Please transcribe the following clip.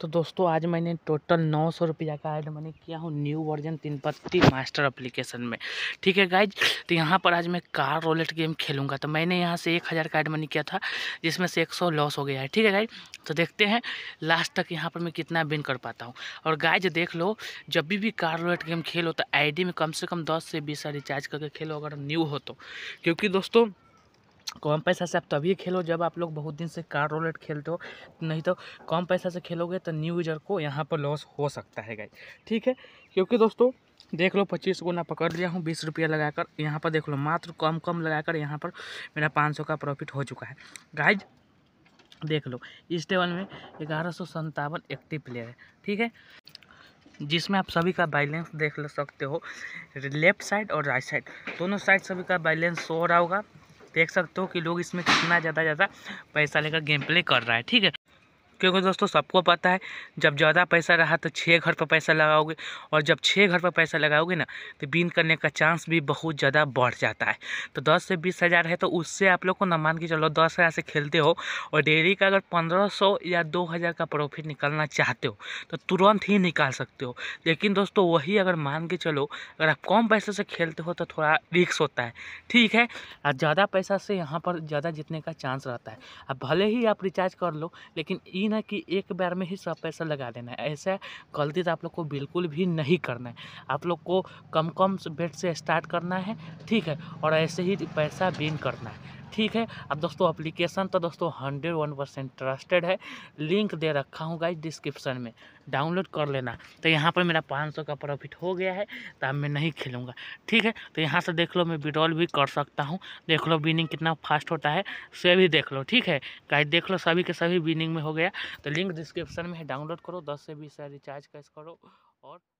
तो दोस्तों आज मैंने टोटल नौ सौ रुपया का ऐड मैंने किया हूँ न्यू वर्जन तीन पत्ती मास्टर एप्लीकेशन में ठीक है गाइज तो यहाँ पर आज मैं कार रोलेट गेम खेलूँगा तो मैंने यहाँ से एक हज़ार का ऐड मनी किया था जिसमें से एक सौ लॉस हो गया है ठीक है गाइज तो देखते हैं लास्ट तक यहाँ पर मैं कितना बिन कर पाता हूँ और गाइज देख लो जब भी भी कार रोलेट गेम खेलो तो आई में कम से कम दस से बीस रिचार्ज करके खेलो अगर न्यू हो तो क्योंकि दोस्तों कम पैसा से आप तभी खेलो जब आप लोग बहुत दिन से कार रोलेट खेलते हो नहीं तो कम पैसा से खेलोगे तो न्यू यूजर को यहाँ पर लॉस हो सकता है गाइज ठीक है क्योंकि दोस्तों देख लो पच्चीस गुना पकड़ लिया हूँ बीस रुपया लगाकर यहाँ पर देख लो मात्र कम कम लगाकर यहाँ पर मेरा पाँच सौ का प्रॉफिट हो चुका है गाइज देख लो इस टेबल में ग्यारह सौ संतावन एक्टिव प्लेयर है ठीक है जिसमें आप सभी का बैलेंस देख ले सकते हो लेफ्ट साइड और राइट साइड दोनों साइड सभी का बैलेंस शो हो रहा होगा देख सकते हो कि लोग इसमें कितना ज़्यादा ज़्यादा पैसा लेकर गेम प्ले कर रहा है ठीक है क्योंकि दोस्तों सबको पता है जब ज़्यादा पैसा रहा तो छः घर पर पैसा लगाओगे और जब छः घर पर पैसा लगाओगे ना तो बीन करने का चांस भी बहुत ज़्यादा बढ़ जाता है तो दस से बीस हज़ार है तो उससे आप लोग को ना मान के चलो दस हज़ार से खेलते हो और डेली का अगर पंद्रह सौ या दो हज़ार का प्रॉफिट निकालना चाहते हो तो तुरंत ही निकाल सकते हो लेकिन दोस्तों वही अगर मान के चलो अगर आप कम पैसे से खेलते हो तो थोड़ा रिक्स होता है ठीक है ज़्यादा पैसा से यहाँ पर ज़्यादा जीतने का चांस रहता है अब भले ही आप रिचार्ज कर लो लेकिन इन ना कि एक बार में ही सब पैसा लगा देना है ऐसा गलती तो आप लोग को बिल्कुल भी नहीं करना है आप लोग को कम कम बेट से स्टार्ट करना है ठीक है और ऐसे ही पैसा विन करना है ठीक है अब दोस्तों अप्लीकेशन तो दोस्तों हंड्रेड वन परसेंट ट्रस्टेड है लिंक दे रखा हूँ गाइज डिस्क्रिप्शन में डाउनलोड कर लेना तो यहाँ पर मेरा पाँच सौ का प्रॉफिट हो गया है तो अब मैं नहीं खेलूँगा ठीक है तो यहाँ से देख लो मैं विड्रॉल भी कर सकता हूँ देख लो विनिंग कितना फास्ट होता है से भी देख लो ठीक है गाइज देख लो सभी के सभी विनिंग में हो गया तो लिंक डिस्क्रिप्शन में है डाउनलोड करो दस से बीस रिचार्ज कैश करो और